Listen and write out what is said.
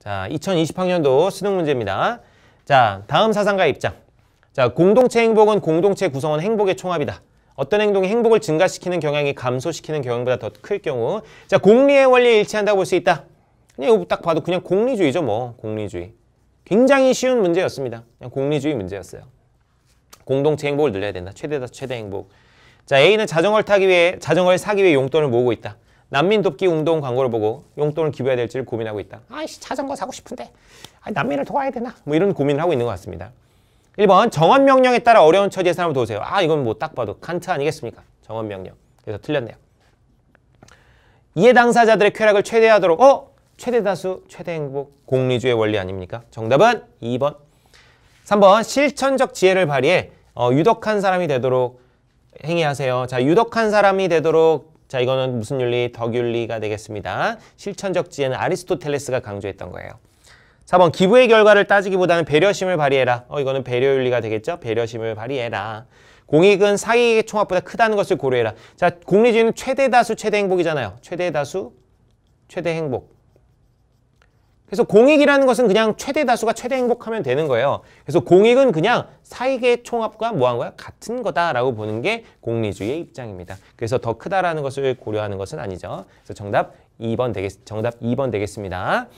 자, 2020학년도 수능 문제입니다. 자, 다음 사상가 입장. 자, 공동체 행복은 공동체 구성원 행복의 총합이다. 어떤 행동이 행복을 증가시키는 경향이 감소시키는 경향보다 더 클 경우 자, 공리의 원리에 일치한다고 볼 수 있다. 그냥 이거 딱 봐도 그냥 공리주의죠, 뭐. 공리주의. 굉장히 쉬운 문제였습니다. 그냥 공리주의 문제였어요. 공동체 행복을 늘려야 된다. 최대다 최대 행복. 자, A는 자전거를 타기 위해 자전거를 사기 위해 용돈을 모으고 있다. 난민 돕기 운동 광고를 보고 용돈을 기부해야 될지를 고민하고 있다. 아이씨 자전거 사고 싶은데 아이, 난민을 도와야 되나? 뭐 이런 고민을 하고 있는 것 같습니다. 1번 정원 명령에 따라 어려운 처지의 사람을 도우세요. 아 이건 뭐 딱 봐도 칸트 아니겠습니까? 정원 명령. 그래서 틀렸네요. 이해 당사자들의 쾌락을 최대하도록 어? 최대다수, 최대행복, 공리주의 원리 아닙니까? 정답은 2번. 3번 실천적 지혜를 발휘해 어, 유덕한 사람이 되도록 행위하세요. 자, 유덕한 사람이 되도록 자 이거는 무슨 윤리? 덕윤리가 되겠습니다. 실천적 지혜는 아리스토텔레스가 강조했던 거예요. 4번 기부의 결과를 따지기보다는 배려심을 발휘해라. 어 이거는 배려윤리가 되겠죠? 배려심을 발휘해라. 공익은 사익의 총합보다 크다는 것을 고려해라. 자 공리주의는 최대다수 최대 행복이잖아요. 최대다수 최대 행복. 그래서 공익이라는 것은 그냥 최대 다수가 최대 행복하면 되는 거예요. 그래서 공익은 그냥 사익의 총합과 뭐한 거야? 같은 거다라고 보는 게 공리주의의 입장입니다. 그래서 더 크다라는 것을 고려하는 것은 아니죠. 그래서 정답 2번 되겠 정답 2번 되겠습니다.